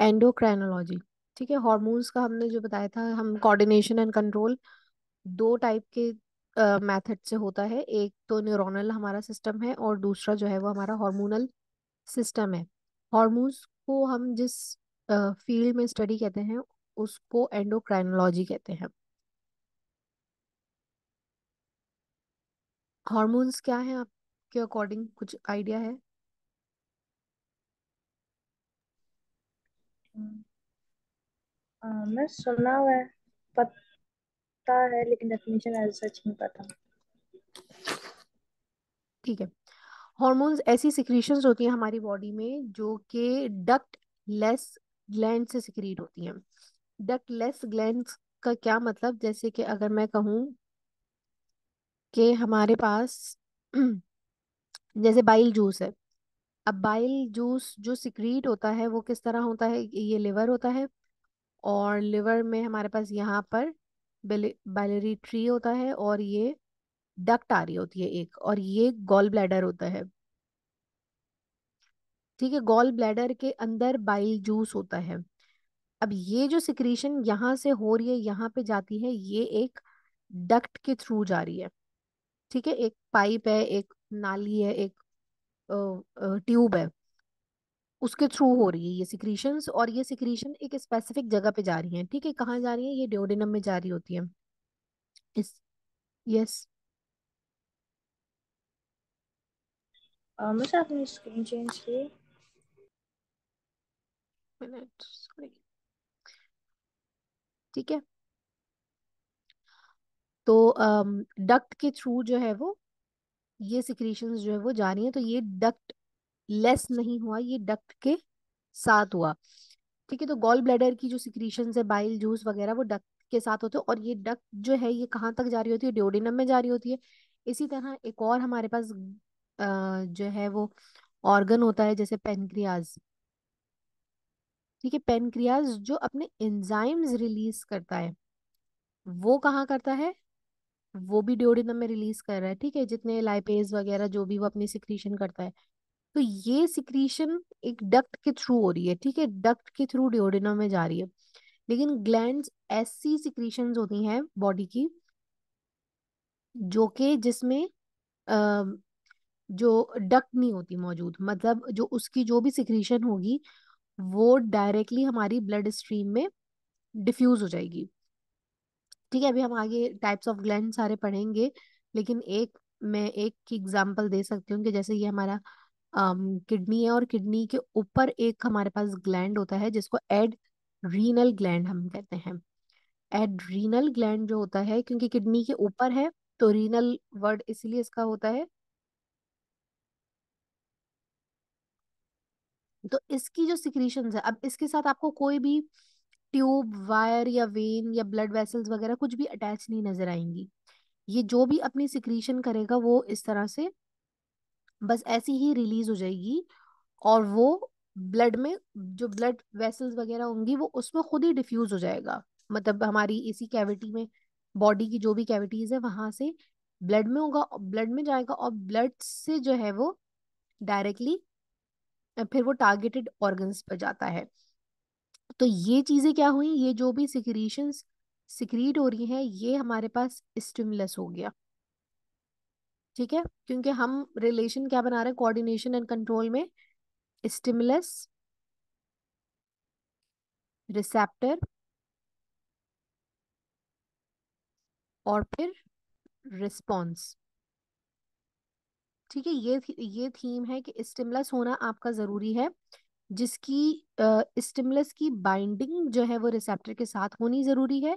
Endocrinology ठीक है hormones का हमने जो बताया था हम कोऑर्डिनेशन एंड कंट्रोल दो टाइप के मेथड uh, से होता है एक तो न्यूरोनल हमारा सिस्टम है और दूसरा जो है वो हमारा हार्मोनल सिस्टम है हॉर्मोन्स को हम जिस फील्ड uh, में स्टडी कहते हैं उसको एंडोक्राइनोलॉजी कहते हैं हॉर्मोन्स क्या है आपके अकॉर्डिंग कुछ आइडिया है हाँ, मैं सुना है पता है लेकिन डेफिनेशन एज सच नहीं पता ठीक है हॉर्मोन्स ऐसी सिक्रीशंस होती हैं हमारी बॉडी में जो कि डक्ट लेस ग्लैंड से सिक्रीट होती हैं डक्ट लेस ग्लैंड का क्या मतलब जैसे कि अगर मैं कहूँ कि हमारे पास जैसे बाइल जूस है अब बाइल जूस जो सिक्रीट होता है वो किस तरह होता है ये लिवर होता है और लिवर में हमारे पास यहाँ पर बैलरी ट्री होता है और ये डक्ट आ रही होती है एक और ये गॉल ब्लैडर होता है ठीक है गॉल ब्लैडर के अंदर बाइल जूस होता है अब ये जो सिक्रीशन यहाँ से हो रही है यहाँ पे जाती है ये एक डक्ट के थ्रू जा रही है ठीक है एक पाइप है एक नाली है एक ट्यूब है उसके थ्रू हो रही है ये सिक्रीशन और ये सिक्रीशन एक स्पेसिफिक जगह पे जा रही है ठीक है कहाँ जा रही है ये ड्योडेनम में जा रही होती है इस यस तो ठीक है तो डक्ट के थ्रू जो है वो ये सिक्रीशंस जो है वो जा रही है तो ये डक्ट लेस नहीं हुआ ये डक्ट के साथ हुआ ठीक है तो गोल ब्लैडर की जो सिक्रीशन है बाइल जूस वगैरह वो डक्ट के साथ होते हैं और ये डक्ट जो है ये कहाँ तक जारी होती है ड्योडिनम में जारी होती है इसी तरह एक और हमारे पास जो है वो ऑर्गन होता है जैसे पेनक्रियाज ठीक है पेनक्रियाज जो अपने एंजाइम्स रिलीज करता है वो कहाँ करता है वो भी ड्योडिनम में रिलीज कर रहा है ठीक है जितने लाइपेज वगैरह जो भी वो अपनी सिक्रीशन करता है तो ये सिक्रीशन एक डक्ट के थ्रू हो रही है ठीक है डक्ट के थ्रू डिओडेनम में जा रही है लेकिन ग्लैंड ऐसी सिक्रीशन होती हैं बॉडी की जो के जिसमें जो डक्ट नहीं होती मौजूद मतलब जो उसकी जो भी सिक्रीशन होगी वो डायरेक्टली हमारी ब्लड स्ट्रीम में डिफ्यूज हो जाएगी ठीक है अभी हम आगे टाइप्स ऑफ ग्लैंड सारे पढ़ेंगे लेकिन एक मैं एक की एग्जांपल दे सकती हूँ कि जैसे ये हमारा किडनी है और किडनी के ऊपर एक हमारे पास ग्लैंड होता है जिसको एड रीनल ग्लैंड हम कहते हैं रीनल ग्लैंड जो होता है क्योंकि किडनी के ऊपर है तो रीनल वर्ड इसलिए इसका होता है तो इसकी जो सिक्रीशन है अब इसके साथ आपको कोई भी ट्यूब वायर या वेन या ब्लड वेसल्स वगैरह कुछ भी अटैच नहीं नजर आएंगी ये जो भी अपनी सिक्रीशन करेगा वो इस तरह से बस ऐसी ही रिलीज हो जाएगी और वो ब्लड में जो ब्लड वेसल्स वगैरह होंगी वो उसमें खुद ही डिफ्यूज हो जाएगा मतलब हमारी इसी कैविटी में बॉडी की जो भी कैविटीज है वहां से ब्लड में होगा ब्लड में जाएगा और ब्लड से जो है वो डायरेक्टली फिर वो टारगेटेड ऑर्गन्स पर जाता है तो ये चीजें क्या हुई ये जो भी सिक्रीशंस सिक्रीट हो रही हैं ये हमारे पास स्टिमुलस हो गया ठीक है क्योंकि हम रिलेशन क्या बना रहे हैं कोऑर्डिनेशन एंड कंट्रोल में स्टिमुलस रिसेप्टर और फिर रिस्पॉन्स ठीक है ये थी, ये थीम है कि स्टिमुलस होना आपका ज़रूरी है जिसकी स्टिमुलस की बाइंडिंग जो है वो रिसेप्टर के साथ होनी ज़रूरी है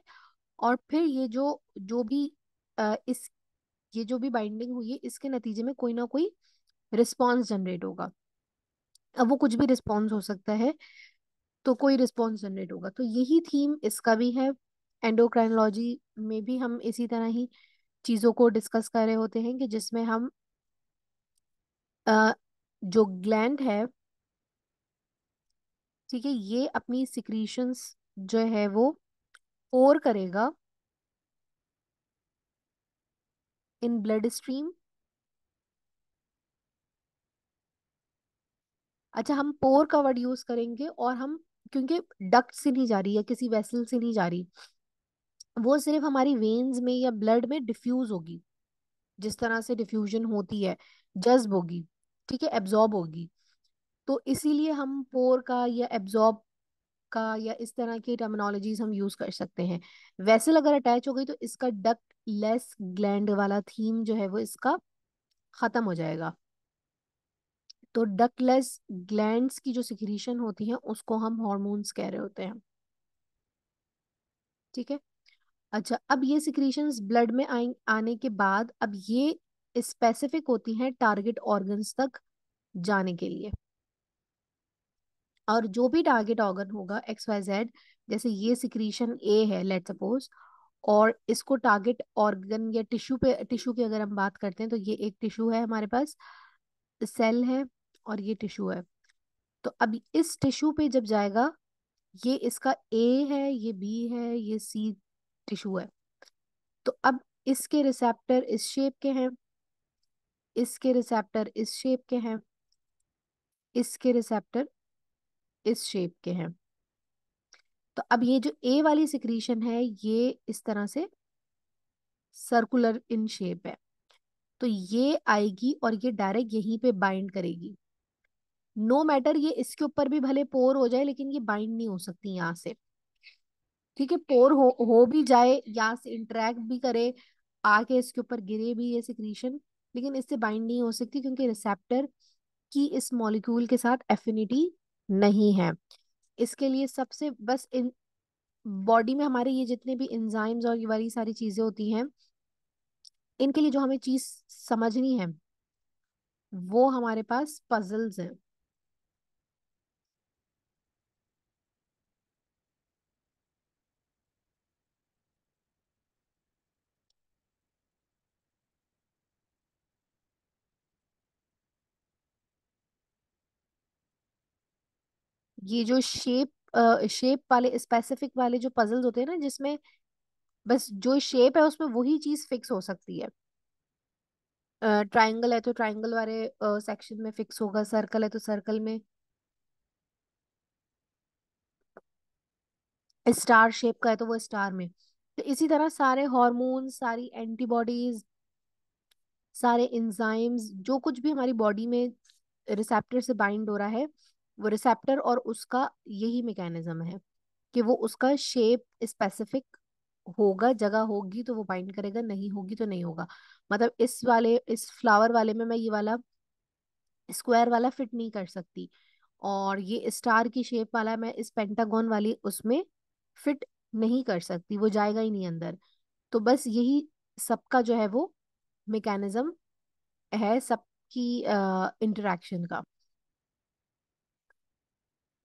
और फिर ये जो जो भी आ, इस ये जो भी बाइंडिंग हुई है इसके नतीजे में कोई ना कोई रिस्पॉन्स जनरेट होगा अब वो कुछ भी रिस्पॉन्स हो सकता है तो कोई रिस्पॉन्स जनरेट होगा तो यही थीम इसका भी है एंडोक्राइनोलॉजी में भी हम इसी तरह ही चीज़ों को डिस्कस कर रहे होते हैं कि जिसमें हम आ, जो ग्लैंड है ठीक है ये अपनी सिक्रीशंस जो है वो और करेगा in bloodstream अच्छा हम पोर का वर्ड यूज करेंगे और हम क्योंकि डक्ट से नहीं जा रही या किसी वेसल से नहीं जा रही वो सिर्फ हमारी वेन्स में या ब्लड में डिफ्यूज होगी जिस तरह से डिफ्यूजन होती है जज्ब होगी ठीक है एब्जॉर्ब होगी तो इसीलिए हम पोर का या एब्जॉर्ब का या इस तरह की टर्मिनोलॉजीज हम यूज कर सकते हैं वैसल अगर अटैच हो गई तो इसका डक्ट लेस ग्लैंड वाला थीम जो है वो इसका खत्म हो जाएगा तो डकलेस ग्लैंड की जो सिक्रीशन होती है उसको हम हॉर्मोन्स कह रहे होते हैं ठीक है अच्छा अब ये सिक्रीशन ब्लड में आ, आने के बाद अब ये स्पेसिफिक होती हैं टारगेट ऑर्गन्स तक जाने के लिए और जो भी टारगेट ऑर्गन होगा एक्स वाई जेड जैसे ये सिक्रीशन ए है लेट सपोज और इसको टारगेट ऑर्गन या टिश्यू पे टिश्यू की अगर हम बात करते हैं तो ये एक टिश्यू है हमारे पास सेल है और ये टिश्यू है तो अब इस टिश्यू पे जब जाएगा ये इसका ए है ये बी है ये सी टिश्यू है तो अब इसके रिसेप्टर इस शेप के हैं इसके रिसेप्टर इस शेप के हैं इसके रिसेप्टर इस शेप के हैं तो अब ये जो ए वाली सिक्रीशन है ये इस तरह से सर्कुलर इन शेप है तो ये आएगी और ये डायरेक्ट यहीं पे बाइंड करेगी नो no मैटर ये इसके ऊपर भी भले पोर हो जाए लेकिन ये बाइंड नहीं हो सकती यहाँ से ठीक है पोर हो हो भी जाए यहाँ से इंटरेक्ट भी करे आके इसके ऊपर गिरे भी ये सिक्रीशन लेकिन इससे बाइंड नहीं हो सकती क्योंकि रिसेप्टर की इस मॉलिक्यूल के साथ एफिनिटी नहीं है इसके लिए सबसे बस इन बॉडी में हमारे ये जितने भी इंजाइम्स और ये वाली सारी चीजें होती हैं इनके लिए जो हमें चीज समझनी है वो हमारे पास पजल्स हैं ये जो शेप शेप वाले स्पेसिफिक वाले जो पजल्स होते हैं ना जिसमें बस जो शेप है उसमें वही चीज फिक्स हो सकती है ट्राइंगल है तो ट्राइंगल वाले सेक्शन में फिक्स होगा सर्कल है तो सर्कल में स्टार शेप का है तो वो स्टार में तो इसी तरह सारे हॉर्मोन सारी एंटीबॉडीज सारे इंजाइम्स जो कुछ भी हमारी बॉडी में रिसेप्टर से बाइंड हो रहा है वो रिसेप्टर और उसका यही मैकेनिज्म है कि वो उसका शेप स्पेसिफिक होगा जगह होगी तो वो बाइंड करेगा नहीं होगी तो नहीं होगा मतलब इस वाले इस फ्लावर वाले में मैं ये वाला स्क्वायर वाला फिट नहीं कर सकती और ये स्टार की शेप वाला मैं इस पेंटागोन वाली उसमें फिट नहीं कर सकती वो जाएगा ही नहीं अंदर तो बस यही सबका जो है वो मेकेनिज्म है सबकी इंटरेक्शन का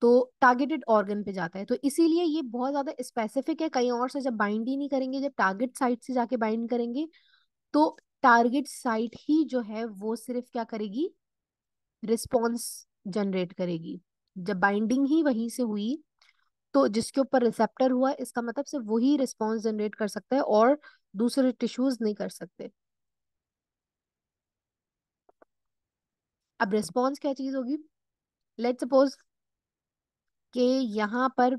तो टारगेटेड ऑर्गन पे जाता है तो इसीलिए ये बहुत ज्यादा स्पेसिफिक है कहीं और से जब बाइंड ही नहीं करेंगे जब टारगेट साइट से जाके बाइंड करेंगे तो टारगेट साइट ही जो है वो सिर्फ क्या करेगी रिस्पॉन्स जनरेट करेगी जब बाइंडिंग ही वहीं से हुई तो जिसके ऊपर रिसेप्टर हुआ इसका मतलब सिर्फ वही रिस्पॉन्स जनरेट कर सकता है और दूसरे टिश्यूज नहीं कर सकते अब रिस्पॉन्स क्या चीज होगी लेट सपोज कि यहाँ पर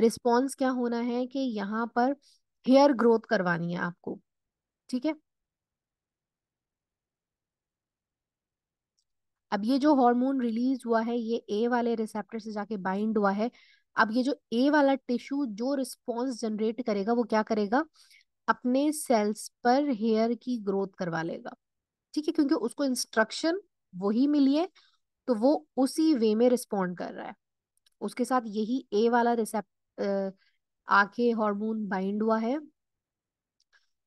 रिस्पॉन्स क्या होना है कि यहाँ पर हेयर ग्रोथ करवानी है आपको ठीक है अब ये जो हार्मोन रिलीज हुआ है ये ए वाले रिसेप्टर से जाके बाइंड हुआ है अब ये जो ए वाला टिश्यू जो रिस्पॉन्स जनरेट करेगा वो क्या करेगा अपने सेल्स पर हेयर की ग्रोथ करवा लेगा ठीक है क्योंकि उसको इंस्ट्रक्शन वही मिली है तो वो उसी वे में रिस्पोंड कर रहा है उसके साथ यही ए वाला रिसेप्ट आके हार्मोन बाइंड हुआ है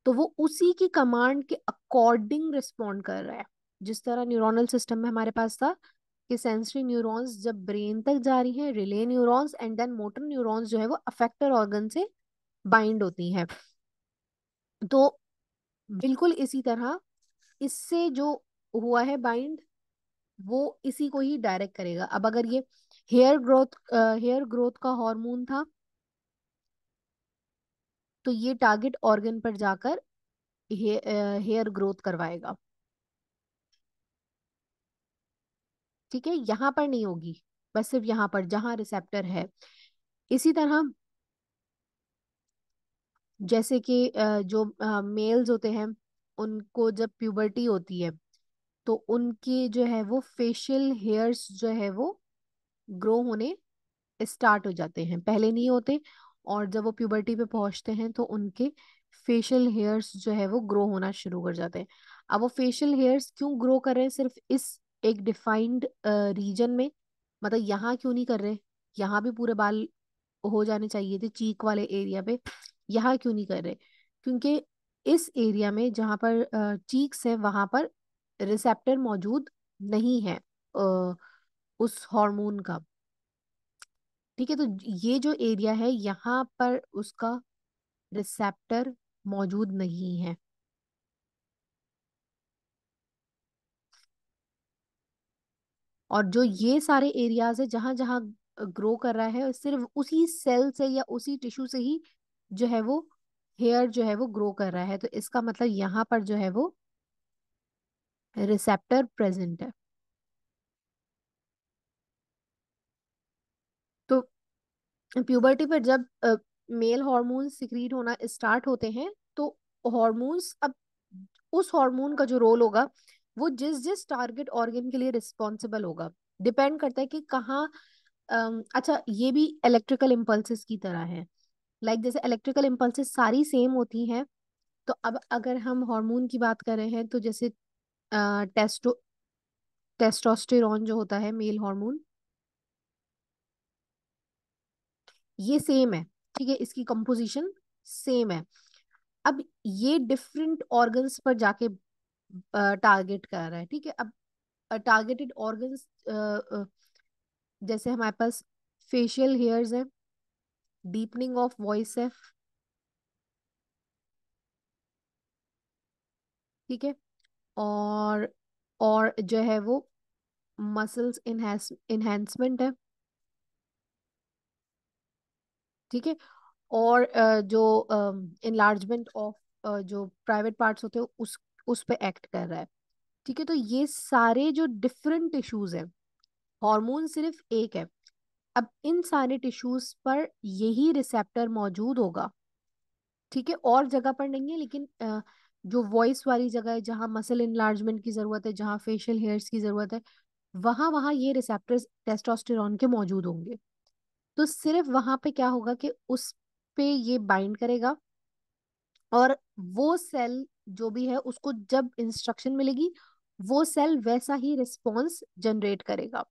तो वो उसी की कमांड के अकॉर्डिंग रिस्पॉन्ड कर रहा है जिस तरह न्यूरोनल सिस्टम में हमारे पास था कि सेंसरी न्यूरॉन्स जब ब्रेन तक जा रही हैं relay neurons and then motor neurons जो है वो अफेक्टर ऑर्गन से बाइंड होती हैं तो बिल्कुल इसी तरह इससे जो हुआ है बाइंड वो इसी को ही डायरेक्ट करेगा अब अगर ये हेयर ग्रोथ हेयर ग्रोथ का हार्मोन था तो ये टारगेट ऑर्गन पर जाकर हेयर ग्रोथ करवाएगा ठीक है यहां पर नहीं होगी बस सिर्फ यहां पर जहां रिसेप्टर है इसी तरह जैसे कि जो मेल्स होते हैं उनको जब प्यूबर्टी होती है तो उनके जो है वो फेशियल हेयर्स जो है वो ग्रो होने स्टार्ट हो जाते हैं पहले नहीं होते और जब वो प्यूबर्टी पे पहुंचते हैं तो उनके फेशियल हेयर्स जो है वो ग्रो होना शुरू कर जाते हैं अब वो फेशियल हेयर्स क्यों ग्रो कर रहे हैं सिर्फ इस एक डिफाइंड रीजन में मतलब यहाँ क्यों नहीं कर रहे यहाँ भी पूरे बाल हो जाने चाहिए थे चीक वाले एरिया पे यहाँ क्यों नहीं कर रहे क्योंकि इस एरिया में जहाँ पर चीक्स है वहां पर रिसेप्टर मौजूद नहीं है उस हार्मोन का ठीक है तो ये जो एरिया है यहाँ पर उसका रिसेप्टर मौजूद नहीं है और जो ये सारे एरियाज है जहां जहां ग्रो कर रहा है सिर्फ उसी सेल से या उसी टिश्यू से ही जो है वो हेयर जो है वो ग्रो कर रहा है तो इसका मतलब यहाँ पर जो है वो रिसेप्टर प्रेजेंट है तो प्यूबर्टी पर जब मेल हार्मोन सिक्रीट होना स्टार्ट होते हैं तो हार्मोन्स अब उस हार्मोन का जो रोल होगा वो जिस जिस टारगेट ऑर्गेन के लिए रिस्पॉन्सिबल होगा डिपेंड करता है कि कहाँ अच्छा ये भी इलेक्ट्रिकल इम्पल्सिस की तरह है लाइक like, जैसे इलेक्ट्रिकल इम्पल्सिस सारी सेम होती हैं तो अब अगर हम हार्मोन की बात कर रहे हैं तो जैसे टेस्टो टेस्टोस्टेरॉन जो होता है मेल हार्मोन ये सेम है ठीक है इसकी कंपोजिशन सेम है अब ये डिफरेंट ऑर्गन्स पर जाके टारगेट कर रहा है ठीक है अब टारगेटेड ऑर्गन्स जैसे हमारे पास फेशियल हेयर्स है डीपनिंग ऑफ वॉइस है ठीक है और और जो है वो मसल्स इन्हेंसमेंट है ठीक है और जो इनलार्जमेंट ऑफ जो प्राइवेट पार्ट्स होते हैं उस उस पे एक्ट कर रहा है ठीक है तो ये सारे जो डिफरेंट टिश्यूज हैं हार्मोन सिर्फ एक है अब इन सारे टिश्यूज पर यही रिसेप्टर मौजूद होगा ठीक है और जगह पर नहीं है लेकिन जो वॉइस वाली जगह है जहाँ मसल इनलार्जमेंट की जरूरत है जहाँ फेशियल हेयर्स की जरूरत है वहां वहां ये रिसेप्टर्स टेस्टोस्टेरॉन के मौजूद होंगे तो सिर्फ वहां पे क्या होगा कि उस पे ये बाइंड करेगा और वो सेल जो भी है उसको जब इंस्ट्रक्शन मिलेगी वो सेल वैसा ही रिस्पॉन्स जनरेट करेगा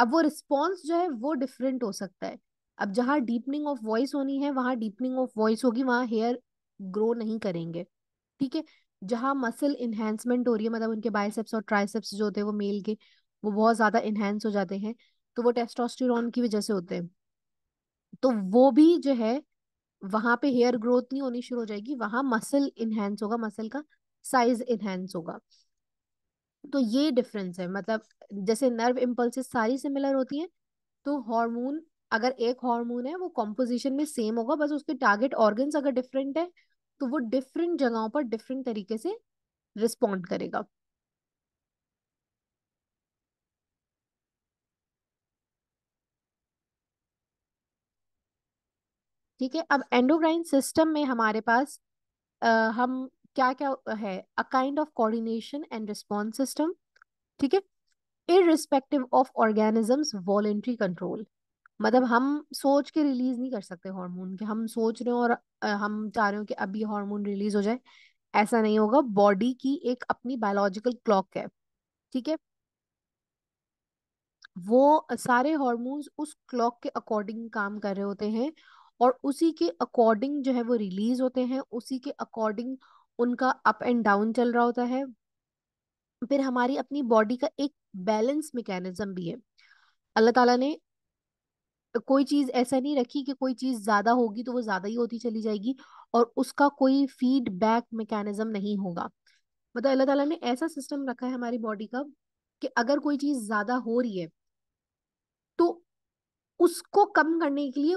अब वो रिस्पॉन्स जो है वो डिफरेंट हो सकता है अब जहाँ डीपनिंग ऑफ वॉइस होनी है वहां डीपनिंग ऑफ वॉइस होगी वहां हेयर ग्रो नहीं करेंगे ठीक है जहां मसल इन्हेंसमेंट हो रही है मतलब उनके बाइसेप्स और ट्राइसेप्स जो होते हैं वो मेल के वो बहुत ज्यादा इन्हेंस हो जाते हैं तो वो टेस्टोस्टेरॉन की वजह से होते हैं तो वो भी जो है वहां पे हेयर ग्रोथ नहीं होनी शुरू हो जाएगी वहां मसल इनहेंस होगा मसल का साइज इनहेंस होगा तो ये डिफरेंस है मतलब जैसे नर्व इम्पल्सेस सारी सिमिलर होती हैं तो हार्मोन अगर एक हार्मोन है वो कॉम्पोजिशन में सेम होगा बस उसके टारगेट ऑर्गन्स अगर डिफरेंट है तो वो डिफरेंट जगहों पर डिफरेंट तरीके से रिस्पॉन्ड करेगा ठीक है अब एंडोग्राइन सिस्टम में हमारे पास आ, हम क्या क्या है a kind of coordination and response system ठीक है respective of organisms voluntary control मतलब हम सोच के रिलीज नहीं कर सकते हार्मोन के हम सोच रहे हो और हम चाह रहे हो कि अभी हार्मोन रिलीज हो जाए ऐसा नहीं होगा बॉडी की एक अपनी बायोलॉजिकल क्लॉक है ठीक है वो सारे हॉर्मोन्स उस क्लॉक के अकॉर्डिंग काम कर रहे होते हैं और उसी के अकॉर्डिंग जो है वो रिलीज होते हैं उसी के अकॉर्डिंग उनका अप एंड डाउन चल रहा होता है फिर हमारी अपनी बॉडी का एक बैलेंस मैकेनिज्म भी है अल्लाह ताला ने कोई चीज ऐसा नहीं रखी कि कोई चीज ज्यादा होगी तो वो ज्यादा ही होती चली जाएगी और उसका कोई फीडबैक मैकेनिज्म नहीं होगा मतलब अल्लाह ताला ने ऐसा सिस्टम रखा है हमारी बॉडी का कि अगर कोई चीज ज्यादा हो रही है तो उसको कम करने के लिए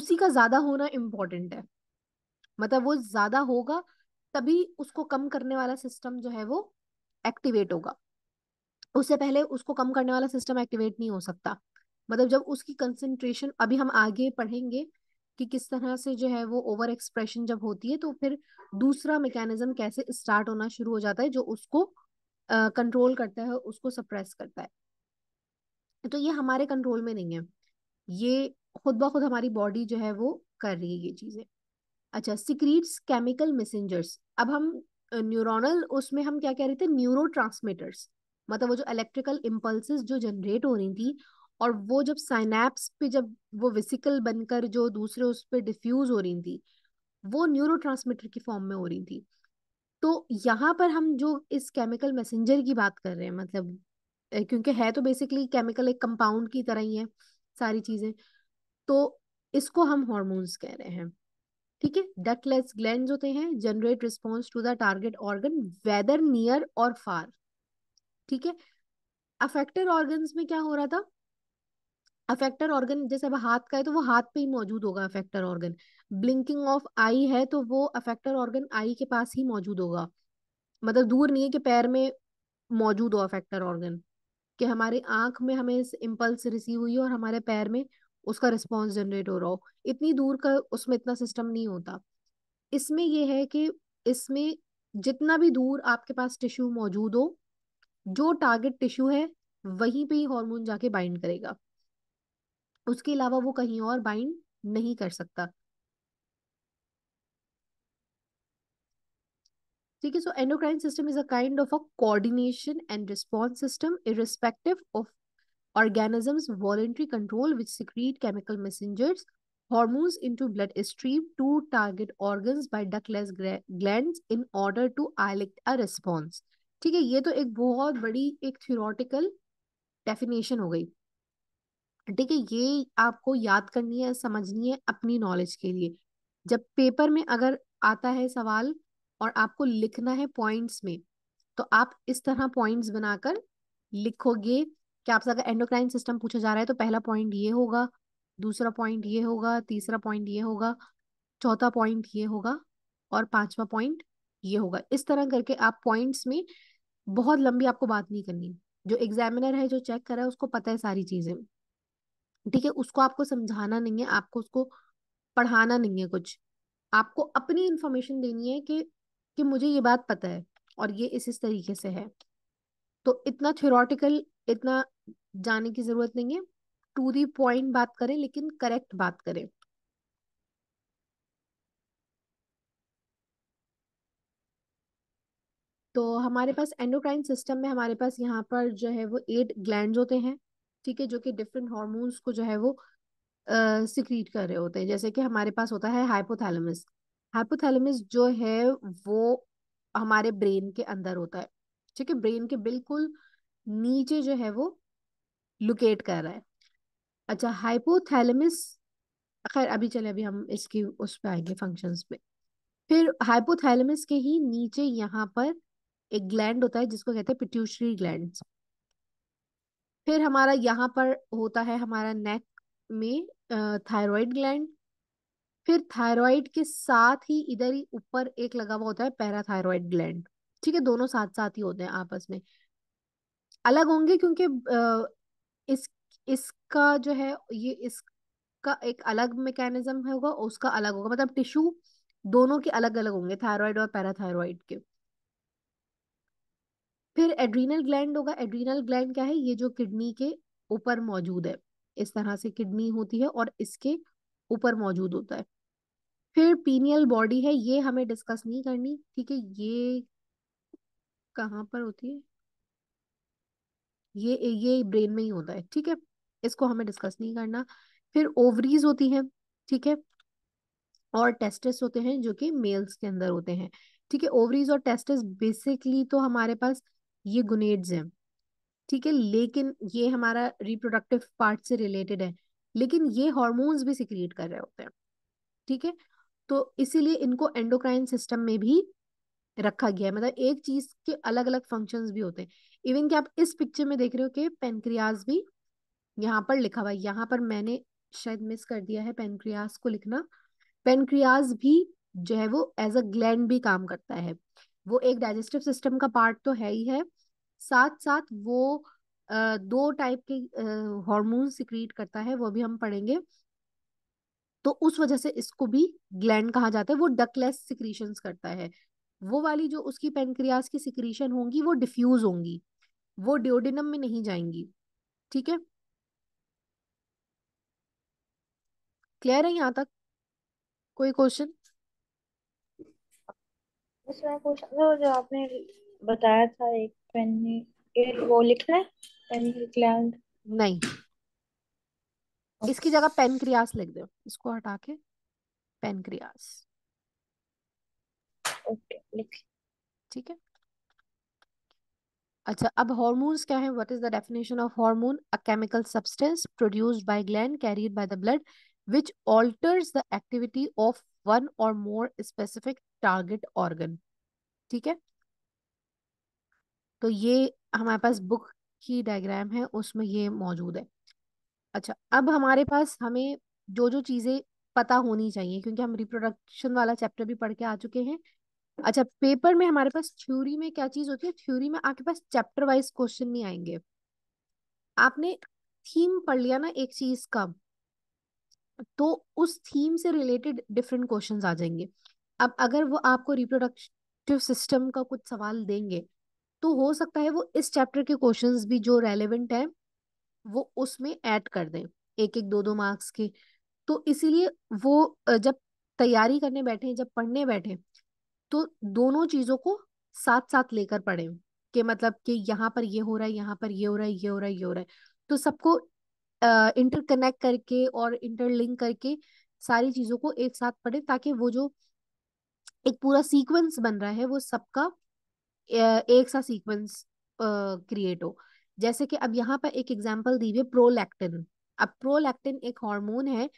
उसी का ज्यादा होना इम्पोर्टेंट है मतलब वो ज्यादा होगा तभी उसको कम करने वाला सिस्टम जो है वो एक्टिवेट होगा उससे पहले उसको कम करने वाला सिस्टम एक्टिवेट नहीं हो सकता मतलब जब उसकी कंसेंट्रेशन अभी हम आगे पढ़ेंगे कि किस तरह से जो है वो ओवर एक्सप्रेशन जब होती है तो फिर दूसरा मैकेनिज्म कैसे स्टार्ट होना शुरू हो जाता है जो उसको कंट्रोल uh, करता है उसको सप्रेस करता है तो ये हमारे कंट्रोल में नहीं है ये खुद ब खुद हमारी बॉडी जो है वो कर रही है ये चीजें अच्छा सिक्रीट्स केमिकल मैसेंजर्स अब हम न्यूरोनल उसमें हम क्या कह रहे थे न्यूरो मतलब वो जो इलेक्ट्रिकल इम्पल्सिस जो जनरेट हो रही थी और वो जब साइनेप्स पे जब वो वेसिकल बनकर जो दूसरे उस पर डिफ्यूज हो रही थी वो न्यूरो की फॉर्म में हो रही थी तो यहाँ पर हम जो इस केमिकल मैसेंजर की बात कर रहे हैं मतलब क्योंकि है तो बेसिकली केमिकल एक कंपाउंड की तरह ही है सारी चीजें तो इसको हम हॉर्मोन्स कह रहे हैं ठीक है डकलेस ग्लैंड होते हैं generate response to the target organ whether near or far ठीक है अफेक्टेड ऑर्गन्स में क्या हो रहा था अफेक्टर ऑर्गन जैसे अब हाथ का है तो वो हाथ पे ही मौजूद होगा effector organ blinking of eye है तो वो अफेक्टर ऑर्गन आई के पास ही मौजूद होगा मतलब दूर नहीं है कि पैर में मौजूद हो अफेक्टर ऑर्गन कि हमारे आंख में हमें इस इम्पल्स रिसीव हुई और हमारे पैर में उसका रिस्पॉन्स जनरेट हो रहा हो इतनी दूर का उसमें इतना सिस्टम नहीं होता इसमें यह है कि इसमें जितना भी दूर आपके पास टिश्यू मौजूद हो जो टारगेट टिश्यू है वहीं पे ही हार्मोन जाके बाइंड करेगा उसके अलावा वो कहीं और बाइंड नहीं कर सकता ठीक है so endocrine system is a kind of a coordination and response system irrespective of organisms voluntary control which secrete chemical messengers hormones into bloodstream to target organs by ductless glands in order to elicit a response ठीक है ये तो एक बहुत बड़ी एक theoretical definition हो गई ठीक है ये आपको याद करनी है समझनी है अपनी नॉलेज के लिए जब पेपर में अगर आता है सवाल और आपको लिखना है पॉइंट्स में तो आप इस तरह पॉइंट्स बनाकर लिखोगे कि आपसे अगर एंडोक्राइन सिस्टम पूछा जा रहा है तो पहला पॉइंट ये होगा दूसरा पॉइंट ये होगा तीसरा पॉइंट ये होगा चौथा पॉइंट ये होगा और पांचवा पॉइंट ये होगा इस तरह करके आप पॉइंट्स में बहुत लंबी आपको बात नहीं करनी जो एग्जामिनर है जो चेक कर रहा है उसको पता है सारी चीजें ठीक है उसको आपको समझाना नहीं है आपको उसको पढ़ाना नहीं है कुछ आपको अपनी इंफॉर्मेशन देनी है कि कि मुझे ये बात पता है और ये इस इस तरीके से है तो इतना थ्योरटिकल इतना जाने की जरूरत नहीं है टू दी पॉइंट बात करें लेकिन करेक्ट बात करें तो हमारे पास एंडोक्राइन सिस्टम में हमारे पास यहाँ पर जो है वो एट ग्लैंड होते हैं ठीक है जो कि डिफरेंट हॉर्मोन्स को जो है वो सिक्रीट कर रहे होते हैं जैसे कि हमारे पास होता है हाइपोथैलेमस हाइपोथैलेमस जो है वो हमारे ब्रेन के अंदर होता है ठीक है ब्रेन के बिल्कुल नीचे जो है वो लोकेट कर रहा है अच्छा हाइपोथैलेमस खैर अभी चले अभी हम इसकी उस पर आएंगे फंक्शंस पे फिर हाइपोथैलेमस के ही नीचे यहाँ पर एक ग्लैंड होता है जिसको कहते हैं पिट्यूशरी ग्लैंड फिर हमारा यहाँ पर होता है हमारा नेक में थायराइड ग्लैंड फिर थायराइड के साथ ही इधर ही ऊपर एक लगा हुआ होता है पैराथायराइड ग्लैंड ठीक है दोनों साथ साथ ही होते हैं आपस में अलग होंगे क्योंकि इस इसका जो है ये इसका एक अलग मैकेनिज्म होगा उसका अलग होगा मतलब टिश्यू दोनों के अलग अलग होंगे थायराइड और पैराथायराइड के फिर एड्रीनल ग्लैंड होगा एड्रीनल ग्लैंड क्या है ये जो किडनी के ऊपर मौजूद है इस तरह से किडनी होती है और इसके ऊपर मौजूद होता है फिर पीनियल बॉडी है ये हमें डिस्कस नहीं करनी ठीक है ये कहाँ पर होती है ये ये ब्रेन में ही होता है ठीक है इसको हमें डिस्कस नहीं करना फिर ओवरीज होती है ठीक है और टेस्टिस होते हैं जो कि मेल्स के अंदर होते हैं ठीक है ओवरीज और टेस्टिस बेसिकली तो हमारे पास ये गुनेड्स हैं ठीक है लेकिन ये हमारा रिप्रोडक्टिव पार्ट से रिलेटेड है लेकिन ये हॉर्मोन्स भी सिक्रिएट कर रहे होते हैं ठीक है तो इसीलिए इनको एंडोक्राइन सिस्टम में भी रखा गया है मतलब एक चीज के अलग अलग फंक्शन भी होते हैं इवन कि आप इस पिक्चर में देख रहे हो कि पेनक्रियाज भी यहाँ पर लिखा हुआ है यहाँ पर मैंने शायद मिस कर दिया है पेनक्रियाज को लिखना पेनक्रियाज भी जो है वो एज अ ग्लैंड भी काम करता है वो एक डाइजेस्टिव सिस्टम का पार्ट तो है ही है साथ साथ वो आ, दो टाइप के हॉर्मोन सिक्रीट करता है वो भी हम पढ़ेंगे तो उस वजह से इसको भी ग्लैंड कहा जाता है वो डकलेस सिक्रीशन करता है वो वाली जो उसकी पेनक्रियाज की सिक्रीशन होंगी वो डिफ्यूज होंगी वो डिओडिनम में नहीं जाएंगी ठीक है क्लियर है यहाँ तक कोई क्वेश्चन इसमें जो आपने बताया था एक पेनिकल वो लिखना है पेनिकल ग्लैंड नहीं इसकी जगह पेनक्रियास लिख दो इसको हटा के पेन क्रियास ठीक है अच्छा अब हॉर्मोन्स क्या है what is the definition of hormone a chemical substance produced by gland carried by the blood which alters the activity of one or more specific target organ ठीक है तो ये हमारे पास बुक की डायग्राम है उसमें ये मौजूद है अच्छा अब हमारे पास हमें जो जो चीज़ें पता होनी चाहिए क्योंकि हम रिप्रोडक्शन वाला चैप्टर भी पढ़ के आ चुके हैं अच्छा पेपर में हमारे पास थ्योरी में क्या चीज़ होती है थ्योरी में आपके पास चैप्टर वाइज क्वेश्चन नहीं आएंगे आपने थीम पढ़ लिया ना एक चीज़ का तो उस थीम से रिलेटेड डिफरेंट क्वेश्चंस आ जाएंगे अब अगर वो आपको रिप्रोडक्टिव सिस्टम का कुछ सवाल देंगे तो हो सकता है वो इस चैप्टर के क्वेश्चन भी जो रेलिवेंट है वो उसमें ऐड कर दें एक एक दो दो मार्क्स के तो इसीलिए वो जब तैयारी करने बैठे जब पढ़ने बैठे तो दोनों चीजों को साथ साथ लेकर पढ़े कि मतलब कि यहाँ पर ये हो रहा है यहाँ पर ये हो रहा है ये हो रहा है ये हो रहा है तो सबको इंटरकनेक्ट करके और इंटरलिंक करके सारी चीजों को एक साथ पढ़े ताकि वो जो एक पूरा सीक्वेंस बन रहा है वो सबका एक सा सीक्वेंस क्रिएट हो जैसे कि अब यहाँ पर एक एग्जाम्पल दी हुई प्रोलैक्टिन अब प्रोलैक्टिन एक हार्मोन है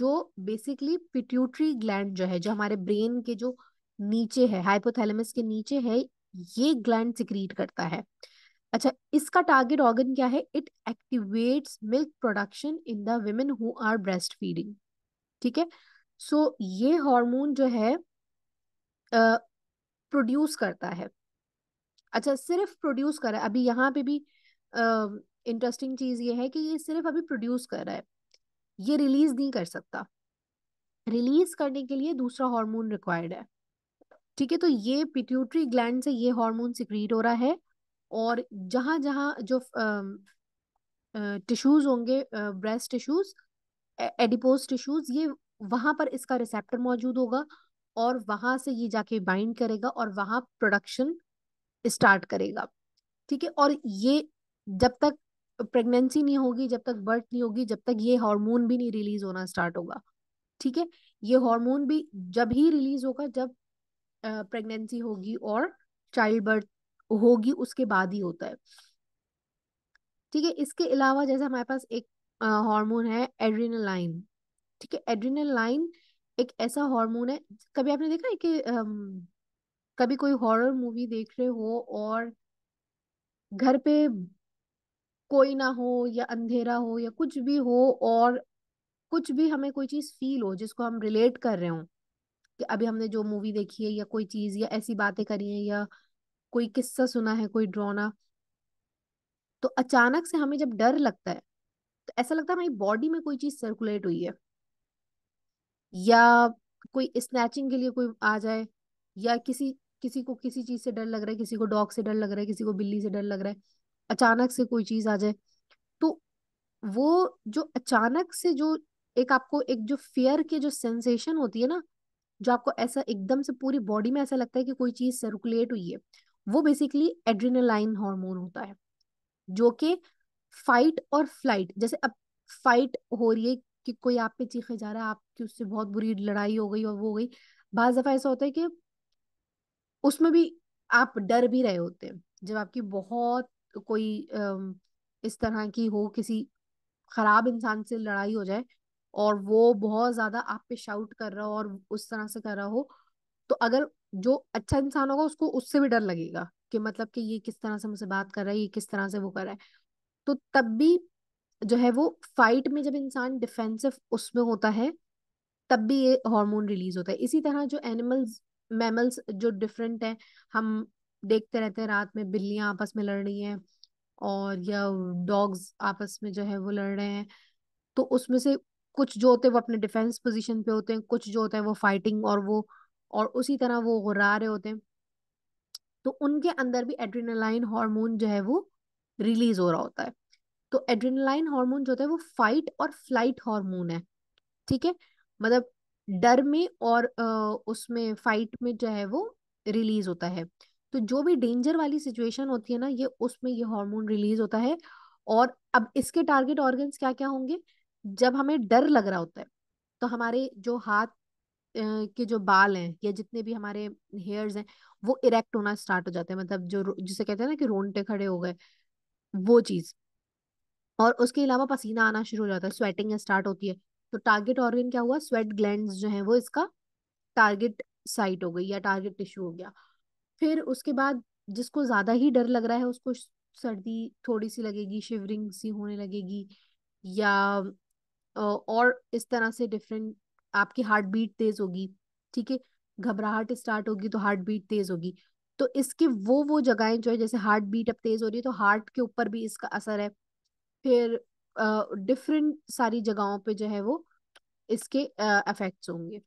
जो बेसिकली पिट्यूटरी ग्लैंड जो है जो हमारे ब्रेन के जो नीचे है हाइपोथैलेमस के नीचे है ये ग्लैंड सिक्रीट करता है अच्छा इसका टारगेट ऑर्गन क्या है it activates milk production in the women who are breast feeding ठीक है सो ये हार्मोन जो है प्रोड्यूस करता है अच्छा सिर्फ प्रोड्यूस कर रहा है अभी यहाँ पे भी इंटरेस्टिंग चीज ये है कि ये सिर्फ अभी प्रोड्यूस कर रहा है ये रिलीज नहीं कर सकता रिलीज करने के लिए दूसरा हार्मोन रिक्वायर्ड है ठीक है तो ये पिट्यूटरी ग्लैंड से ये हार्मोन सिक्रीट हो रहा है और जहां जहां जो टिश्यूज होंगे ब्रेस्ट टिश्यूज एडिपोज टिश्यूज ये वहां पर इसका रिसेप्टर मौजूद होगा और वहां से ये जाके बाइंड करेगा और वहां प्रोडक्शन स्टार्ट करेगा ठीक है और ये जब तक प्रेगनेंसी नहीं होगी जब तक बर्थ नहीं होगी जब तक ये हार्मोन भी नहीं रिलीज होना स्टार्ट होगा ठीक है ये हार्मोन भी जब ही रिलीज होगा जब प्रेगनेंसी होगी और चाइल्ड बर्थ होगी उसके बाद ही होता है ठीक है इसके अलावा जैसे हमारे पास एक हार्मोन है एड्रीनलाइन ठीक है एड्रीनलाइन एक ऐसा हार्मोन है कभी आपने देखा है कि कभी कोई हॉरर मूवी देख रहे हो और घर पे कोई ना हो या अंधेरा हो या कुछ भी हो और कुछ भी हमें कोई चीज फील हो जिसको हम रिलेट कर रहे हो कि अभी हमने जो मूवी देखी है या कोई चीज या ऐसी बातें करी है या कोई किस्सा सुना है कोई ड्रोना तो अचानक से हमें जब डर लगता है तो ऐसा लगता है हमारी बॉडी में कोई चीज सर्कुलेट हुई है या कोई स्नैचिंग के लिए कोई आ जाए या किसी किसी को किसी चीज से डर लग रहा है किसी को डॉग से डर लग रहा है किसी को बिल्ली से डर लग रहा है अचानक से कोई चीज आ जाए तो वो जो अचानक से जो एक आपको एक जो फियर के जो सेंसेशन होती है ना जो आपको ऐसा एकदम से पूरी बॉडी में ऐसा लगता है कि कोई चीज सर्कुलेट हुई है वो बेसिकली एड्रीनलाइन हार्मोन होता है जो कि फाइट और फ्लाइट जैसे अब फाइट हो रही है कि कोई आप पे चीखे जा रहा है आपकी उससे बहुत बुरी लड़ाई हो गई और वो हो गई बाज दफा ऐसा होता है कि उसमें भी आप डर भी रहे होते हैं जब आपकी बहुत कोई इस तरह की हो किसी खराब इंसान से लड़ाई हो जाए और वो बहुत ज्यादा आप पे शाउट कर रहा हो और उस तरह से कर रहा हो तो अगर जो अच्छा इंसान होगा उसको उससे भी डर लगेगा कि मतलब कि ये किस तरह से मुझसे बात कर रहा है ये किस तरह से वो कर रहा है तो तब भी जो है वो फाइट में जब इंसान डिफेंसिव उसमें होता है तब भी ये हार्मोन रिलीज होता है इसी तरह जो एनिमल्स मैमल्स जो डिफरेंट हैं हम देखते रहते हैं रात में बिल्लियां आपस में लड़ रही हैं और या डॉग्स आपस में जो है वो लड़ रहे हैं तो उसमें से कुछ जो होते हैं वो अपने डिफेंस पोजीशन पे होते हैं कुछ जो होता है वो फाइटिंग और वो और उसी तरह वो गुर्रा रहे होते हैं तो उनके अंदर भी एड्रीनलाइन हार्मोन जो है वो रिलीज हो रहा होता है तो एड्रीनलाइन हार्मोन जो होता है वो फाइट और फ्लाइट हार्मोन है ठीक है मतलब डर में और उसमें फाइट में जो है वो रिलीज होता है तो जो भी डेंजर वाली सिचुएशन होती है ना ये उसमें ये हार्मोन रिलीज होता है और अब इसके टारगेट ऑर्गन्स क्या क्या होंगे जब हमें डर लग रहा होता है तो हमारे जो हाथ के जो बाल हैं या जितने भी हमारे हेयर्स हैं वो इरेक्ट होना स्टार्ट हो जाते हैं मतलब जो जिसे कहते हैं ना कि रोंटे खड़े हो गए वो चीज और उसके अलावा पसीना आना शुरू हो जाता है स्वेटिंग स्टार्ट होती है तो टारगेट ऑर्गन क्या हुआ स्वेट ग्लैंड जो है वो इसका टारगेट साइट हो गई या टारगेट टिश्यू हो गया फिर उसके बाद जिसको ज्यादा ही डर लग रहा है उसको सर्दी थोड़ी सी लगेगी शिवरिंग सी होने लगेगी या और इस तरह से डिफरेंट आपकी हार्ट बीट तेज होगी ठीक है घबराहट स्टार्ट होगी तो हार्ट बीट तेज होगी तो इसके वो वो जगहें जो है जैसे हार्ट बीट अब तेज हो रही है तो हार्ट के ऊपर भी इसका असर है फिर डिफरेंट सारी जगहों पे जो है वो इसके इफेक्ट्स होंगे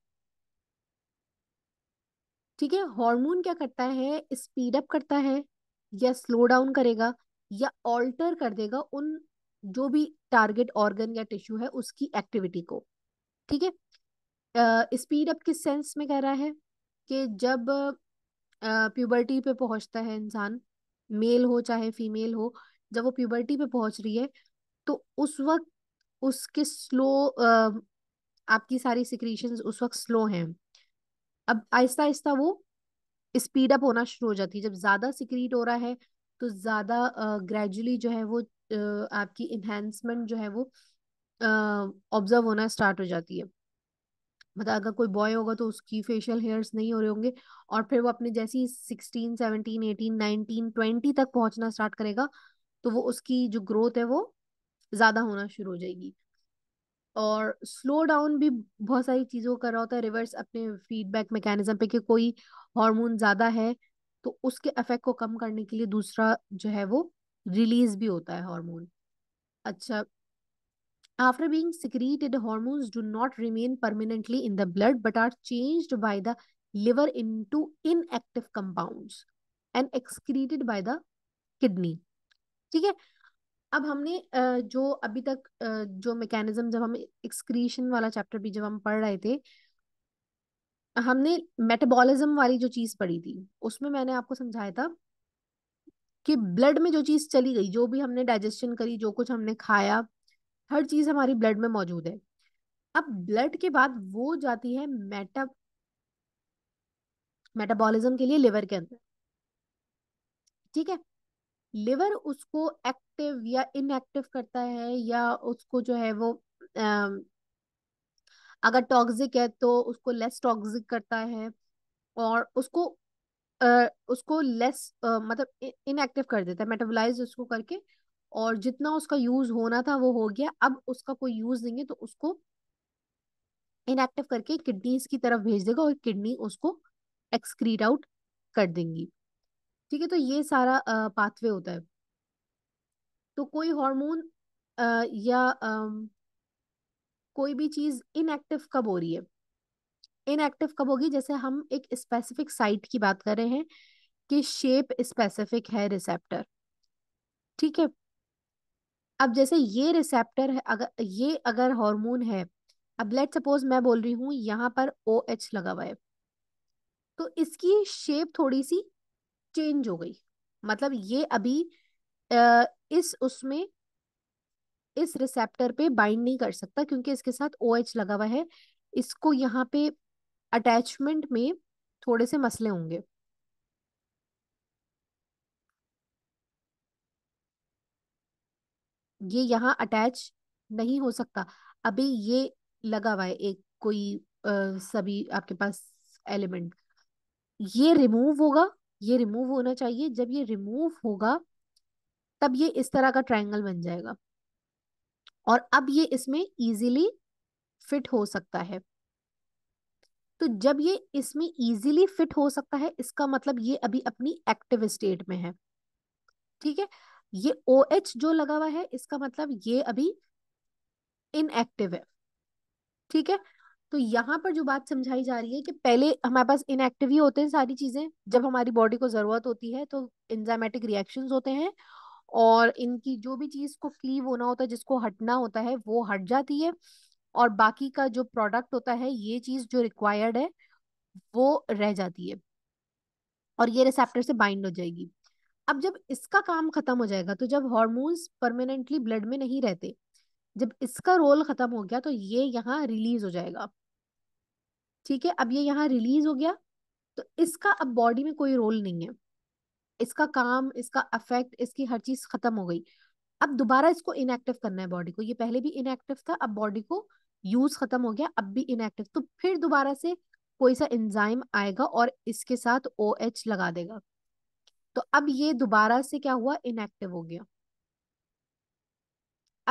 ठीक है हार्मोन क्या करता है स्पीड अप करता है या स्लो डाउन करेगा या ऑल्टर कर देगा उन जो भी टारगेट ऑर्गन या टिश्यू है उसकी एक्टिविटी को ठीक है स्पीड अप किस सेंस में कह रहा है कि जब प्यूबर्टी पे पहुंचता है इंसान मेल हो चाहे फीमेल हो जब वो प्यूबर्टी पे पहुंच रही है तो उस वक्त उसके स्लो आपकी सारी सिक्रीशन उस वक्त स्लो हैं अब आहिस्ता आहिस्ता वो स्पीड अप होना शुरू हो जाती है जब ज़्यादा सिक्रीट हो रहा है तो ज़्यादा ग्रेजुअली जो है वो आपकी इन्हेंसमेंट जो है वो ऑब्जर्व होना स्टार्ट हो जाती है मतलब अगर कोई बॉय होगा तो उसकी फेशियल हेयर्स नहीं हो रहे होंगे और फिर वो अपने जैसी sixteen seventeen eighteen nineteen twenty तक पहुंचना स्टार्ट करेगा तो वो उसकी जो ग्रोथ है वो ज्यादा होना शुरू हो जाएगी और स्लो डाउन भी बहुत सारी चीजों का रहा होता है रिवर्स अपने फीडबैक मैकेनिज्म पे कि कोई हार्मोन ज्यादा है तो उसके इफेक्ट को कम करने के लिए दूसरा जो है वो रिलीज भी होता है हार्मोन अच्छा after being secreted hormones do not remain permanently in the blood but are changed by the liver into inactive compounds and excreted by the kidney ठीक है अब हमने जो अभी तक जो मैकेनिज्म जब हम एक्सक्रीशन वाला चैप्टर भी जब हम पढ़ रहे थे हमने मेटाबॉलिज्म वाली जो चीज पढ़ी थी उसमें मैंने आपको समझाया था कि ब्लड में जो चीज चली गई जो भी हमने डाइजेशन करी जो कुछ हमने खाया हर चीज हमारी ब्लड में मौजूद है अब ब्लड के बाद वो जाती है मेटा मेटाबॉलिज्म के लिए लिवर के अंदर ठीक है लिवर उसको एक्टिव या इनएक्टिव करता है या उसको जो है वो आ, अगर टॉक्सिक है तो उसको लेस टॉक्सिक करता है और उसको आ, उसको लेस आ, मतलब इनएक्टिव कर देता है मेटाबोलाइज उसको करके और जितना उसका यूज होना था वो हो गया अब उसका कोई यूज नहीं है तो उसको इनएक्टिव करके किडनीज की तरफ भेज देगा और किडनी उसको एक्सक्रीट आउट कर देंगी ठीक है तो ये सारा पाथवे होता है तो कोई हार्मोन या आ, कोई भी चीज इनएक्टिव कब हो रही है इनएक्टिव कब होगी जैसे हम एक स्पेसिफिक साइट की बात कर रहे हैं कि शेप स्पेसिफिक है रिसेप्टर ठीक है अब जैसे ये रिसेप्टर है अगर ये अगर हार्मोन है अब लेट सपोज मैं बोल रही हूँ यहाँ पर ओ OH एच लगा हुआ है तो इसकी शेप थोड़ी सी चेंज हो गई मतलब ये अभी इस उसमें इस रिसेप्टर पे बाइंड नहीं कर सकता क्योंकि इसके साथ ओ OH लगा हुआ है इसको यहाँ पे अटैचमेंट में थोड़े से मसले होंगे ये यहाँ अटैच नहीं हो सकता अभी ये लगा हुआ है एक कोई आ, सभी आपके पास एलिमेंट ये रिमूव होगा ये रिमूव होना चाहिए जब ये रिमूव होगा तब ये इस तरह का ट्राइंगल बन जाएगा और अब ये इसमें इजीली फिट हो सकता है तो जब ये इसमें इजीली फिट हो सकता है इसका मतलब ये अभी अपनी एक्टिव स्टेट में है ठीक है ये ओ OH एच जो लगा हुआ है इसका मतलब ये अभी इनएक्टिव है ठीक है तो यहाँ पर जो बात समझाई जा रही है कि पहले हमारे पास इनएक्टिव ही होते हैं सारी चीजें जब हमारी बॉडी को जरूरत होती है तो इंजामेटिक रिएक्शन होते हैं और इनकी जो भी चीज को क्लीव होना होता है जिसको हटना होता है वो हट जाती है और बाकी का जो प्रोडक्ट होता है ये चीज जो रिक्वायर्ड है वो रह जाती है और ये रिसेप्टर से बाइंड हो जाएगी अब जब इसका काम खत्म हो जाएगा तो जब हॉर्मोन्स परमानेंटली ब्लड में नहीं रहते जब इसका रोल खत्म हो गया तो ये यहाँ रिलीज हो जाएगा ठीक है अब ये यहाँ रिलीज हो गया तो इसका अब बॉडी में कोई रोल नहीं है इसका काम इसका अफेक्ट इसकी हर चीज खत्म हो गई अब दोबारा इसको इनएक्टिव करना है बॉडी को ये पहले भी इनएक्टिव था अब बॉडी को यूज खत्म हो गया अब भी इनएक्टिव तो फिर दोबारा से कोई सा एंजाइम आएगा और इसके साथ ओ OH लगा देगा तो अब ये दोबारा से क्या हुआ इनएक्टिव हो गया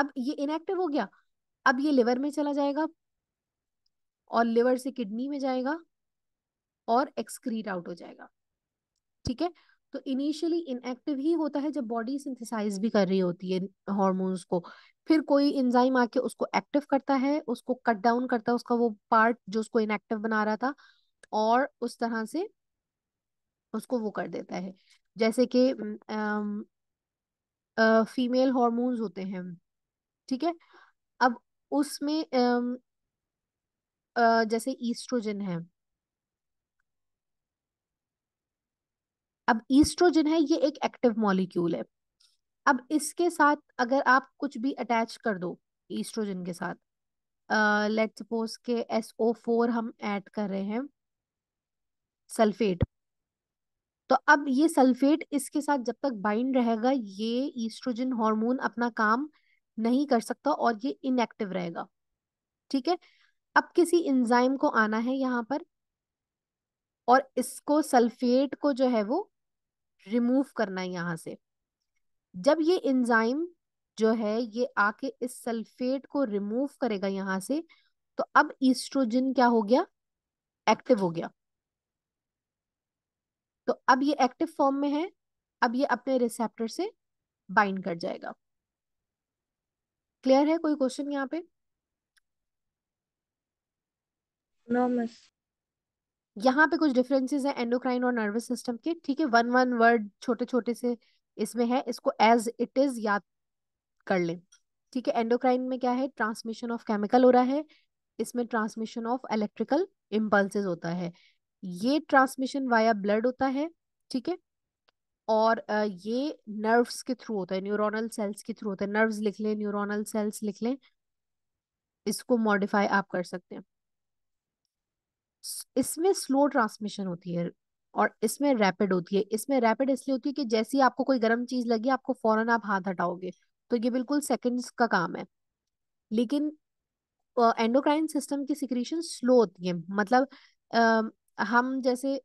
अब ये इनएक्टिव हो गया अब ये लिवर में चला जाएगा और लिवर से किडनी में जाएगा और एक्सक्रीट आउट हो जाएगा ठीक है तो इनिशियली इनएक्टिव ही होता है जब बॉडी सिंथेसाइज भी कर रही होती है हॉर्मोन्स को फिर कोई इंजाइम आके उसको एक्टिव करता है उसको कट डाउन करता है उसका वो पार्ट जो उसको इनएक्टिव बना रहा था और उस तरह से उसको वो कर देता है जैसे कि फीमेल हॉर्मोन्स होते हैं ठीक है अब उसमें जैसे ईस्ट्रोजन है अब ईस्ट्रोजन है ये एक एक्टिव मॉलिक्यूल है अब इसके साथ अगर आप कुछ भी अटैच कर दो ईस्ट्रोजन के साथ लेट सपोज के SO4 हम ऐड कर रहे हैं सल्फेट तो अब ये सल्फेट इसके साथ जब तक बाइंड रहेगा ये ईस्ट्रोजन हार्मोन अपना काम नहीं कर सकता और ये इनएक्टिव रहेगा ठीक है अब किसी इंजाइम को आना है यहाँ पर और इसको सल्फेट को जो है वो रिमूव करना है यहाँ से जब ये इंजाइम जो है ये आके इस सल्फेट को रिमूव करेगा यहाँ से तो अब ईस्ट्रोजन क्या हो गया एक्टिव हो गया तो अब ये एक्टिव फॉर्म में है अब ये अपने रिसेप्टर से बाइंड कर जाएगा क्लियर है कोई क्वेश्चन यहाँ पे यहाँ पे कुछ डिफरेंसेस हैं एंडोक्राइन और नर्वस सिस्टम के ठीक है वन वन वर्ड छोटे छोटे से इसमें है इसको एज इट इज याद कर लें ठीक है एंडोक्राइन में क्या है ट्रांसमिशन ऑफ केमिकल हो रहा है इसमें ट्रांसमिशन ऑफ इलेक्ट्रिकल इम्पल्सेस होता है ये ट्रांसमिशन वाया ब्लड होता है ठीक है और ये नर्व्स के थ्रू होता है न्यूरोनल सेल्स के थ्रू होता है नर्व्स लिख लें न्यूरोनल सेल्स लिख लें इसको मॉडिफाई आप कर सकते हैं इसमें स्लो ट्रांसमिशन होती है और इसमें रैपिड होती है इसमें रैपिड इसलिए होती है कि जैसे ही आपको कोई गर्म चीज लगी आपको फौरन आप हाथ हटाओगे तो ये बिल्कुल सेकंड्स का काम है लेकिन एंडोक्राइन सिस्टम की सिक्रीशन स्लो होती है मतलब uh, हम जैसे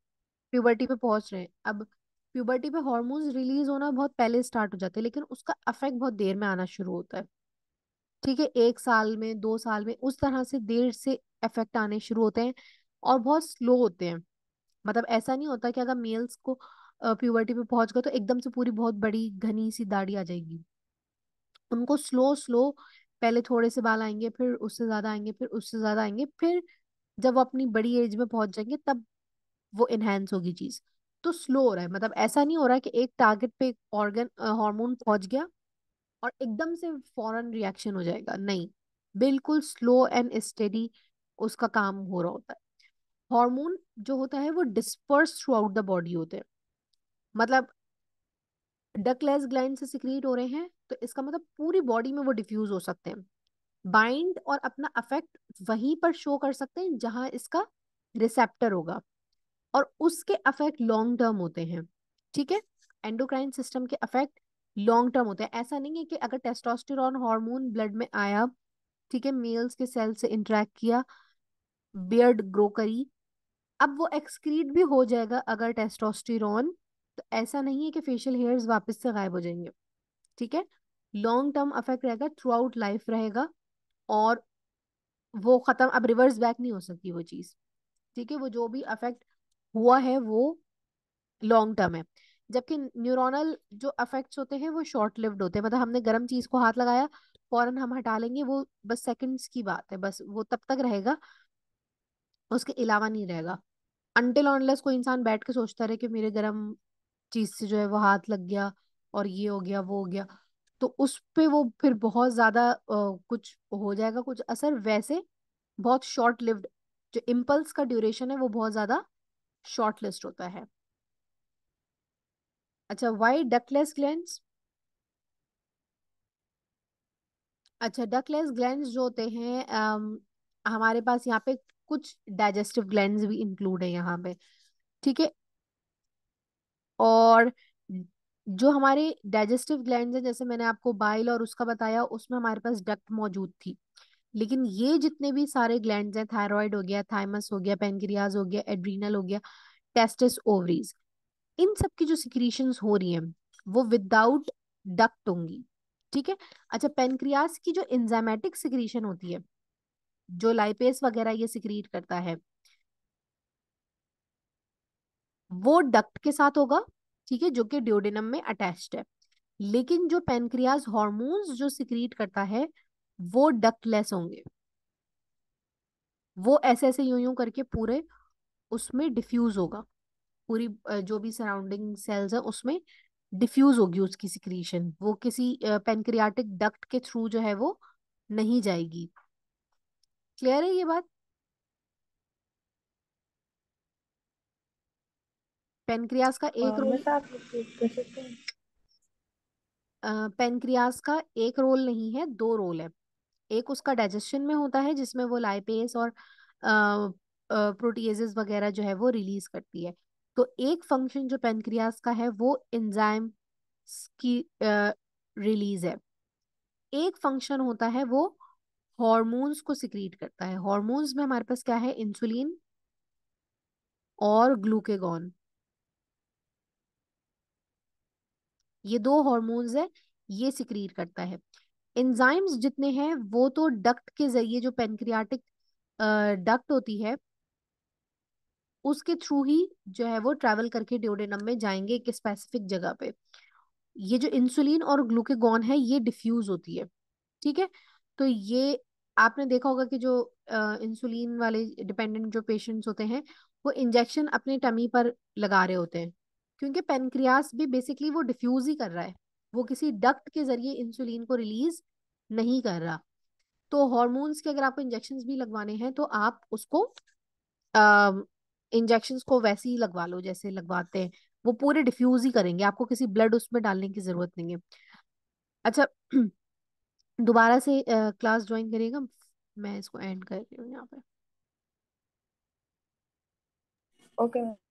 प्यूबर्टी पे पहुंच रहे हैं अब प्यूबर्टी पे हॉर्मोन्स रिलीज होना बहुत पहले स्टार्ट हो जाते हैं लेकिन उसका अफेक्ट बहुत देर में आना शुरू होता है ठीक है एक साल में दो साल में उस तरह से देर से इफेक्ट आने शुरू होते हैं और बहुत स्लो होते हैं मतलब ऐसा नहीं होता कि अगर मेल्स को प्यूबर्टी पे पहुंच गए तो एकदम से पूरी बहुत बड़ी घनी सी दाढ़ी आ जाएगी उनको स्लो स्लो पहले थोड़े से बाल आएंगे फिर उससे ज्यादा आएंगे फिर उससे ज्यादा आएंगे फिर जब वो अपनी बड़ी एज में पहुंच जाएंगे तब वो इनहेंस होगी चीज तो स्लो हो रहा है मतलब ऐसा नहीं हो रहा है कि एक टारगेट पे ऑर्गन हार्मोन पहुंच गया और एकदम से फॉरन रिएक्शन हो जाएगा नहीं बिल्कुल स्लो एंड स्टेडी उसका काम हो रहा होता है हार्मोन जो होता है वो disperse throughout the body होते हैं मतलब डकलेस ग्लैंड से सिक्रीट हो रहे हैं तो इसका मतलब पूरी बॉडी में वो डिफ्यूज हो सकते हैं बाइंड और अपना अफेक्ट वहीं पर शो कर सकते हैं जहां इसका रिसेप्टर होगा और उसके अफेक्ट लॉन्ग टर्म होते हैं ठीक है एंडोक्राइन सिस्टम के अफेक्ट लॉन्ग टर्म होते हैं ऐसा नहीं है कि अगर टेस्टोस्टेरॉन हार्मोन ब्लड में आया ठीक है मेल्स के सेल से इंटरेक्ट किया बियर्ड ग्रो करी अब वो एक्सक्रीट भी हो जाएगा अगर टेस्टोस्टिरोन तो ऐसा नहीं है कि फेशियल हेयर्स वापस से गायब हो जाएंगे ठीक है लॉन्ग टर्म अफेक्ट रहेगा थ्रू आउट लाइफ रहेगा और वो ख़त्म अब रिवर्स बैक नहीं हो सकती वो चीज़ ठीक है वो जो भी अफेक्ट हुआ है वो लॉन्ग टर्म है जबकि न्यूरोनल जो अफेक्ट्स होते हैं वो शॉर्ट लिव्ड होते हैं मतलब हमने गर्म चीज़ को हाथ लगाया फौरन हम हटा लेंगे वो बस सेकंड्स की बात है बस वो तब तक रहेगा उसके अलावा नहीं रहेगा अनटिल ऑनलेस कोई इंसान बैठ के सोचता रहे कि मेरे गर्म चीज से जो है वो हाथ लग गया और ये हो गया वो हो गया तो उस पर वो फिर बहुत ज्यादा कुछ हो जाएगा कुछ असर वैसे बहुत शॉर्ट लिव्ड जो इम्पल्स का ड्यूरेशन है वो बहुत ज्यादा शॉर्ट लिस्ट होता है अच्छा वाई डकलेस ग्लैंड अच्छा डकलेस ग्लैंड जो होते हैं आ, हमारे पास यहाँ पे कुछ डाइजेस्टिव ग्लैंड भी इंक्लूड है यहाँ पे ठीक है और जो हमारे डाइजेस्टिव ग्लैंड है जैसे मैंने आपको बाइल और उसका बताया उसमें हमारे पास डक्ट मौजूद थी लेकिन ये जितने भी सारे ग्लैंड हैं थायराइड हो गया थाइमस हो गया पेनक्रियाज हो गया एड्रीनल हो गया टेस्टिस ओवरीज इन सब की जो सिक्रीशन हो रही हैं वो विदाउट डक्ट होंगी ठीक है अच्छा पेनक्रियाज की जो इंजामेटिक सिक्रीशन होती है जो लाइपेस वगैरह ये सिक्रीट करता है वो डक्ट के साथ होगा ठीक है जो कि ड्योडेनम में अटैच्ड है लेकिन जो पेनक्रियाज हॉर्मोन्स जो सिक्रीट करता है वो डक्टलेस होंगे वो ऐसे ऐसे यूं यूं करके पूरे उसमें डिफ्यूज होगा पूरी जो भी सराउंडिंग सेल्स है उसमें डिफ्यूज होगी उसकी सिक्रीशन वो किसी पेनक्रियाटिक डक्ट के थ्रू जो है वो नहीं जाएगी क्लियर है ये बात पेनक्रियास का एक हाँ, रोल पेनक्रियास का एक रोल नहीं है दो रोल है एक उसका डाइजेशन में होता है जिसमें वो लाइपेस और प्रोटीजेस वगैरह जो है वो रिलीज करती है तो एक फंक्शन जो पेनक्रियास का है वो एंजाइम की रिलीज है एक फंक्शन होता है वो हॉर्मोन्स को सिक्रीट करता है हॉर्मोन्स में हमारे पास क्या है इंसुलिन और ग्लूकेगॉन ये दो हॉर्मोन्स है ये सिक्रीट करता है एंजाइम्स जितने हैं वो तो डक्ट के जरिए जो पेनक्रियाटिक डक्ट होती है उसके थ्रू ही जो है वो ट्रेवल करके ड्योडेनम में जाएंगे एक स्पेसिफिक जगह पे ये जो इंसुलिन और ग्लूकेगॉन है ये डिफ्यूज होती है ठीक है तो ये आपने देखा होगा कि जो इंसुलिन वाले डिपेंडेंट जो पेशेंट्स होते हैं वो इंजेक्शन अपने टमी पर लगा रहे होते हैं क्योंकि पेनक्रियास भी बेसिकली वो डिफ्यूज ही कर रहा है वो किसी डक्ट के जरिए इंसुलिन को रिलीज नहीं कर रहा तो हॉर्मोन्स के अगर आपको इंजेक्शन भी लगवाने हैं तो आप उसको इंजेक्शन को वैसे ही लगवा लो जैसे लगवाते हैं वो पूरे डिफ्यूज ही करेंगे आपको किसी ब्लड उसमें डालने की जरूरत नहीं है अच्छा दोबारा से क्लास ज्वाइन करिएगा मैं इसको एंड कर रही हूँ यहाँ पे ओके okay.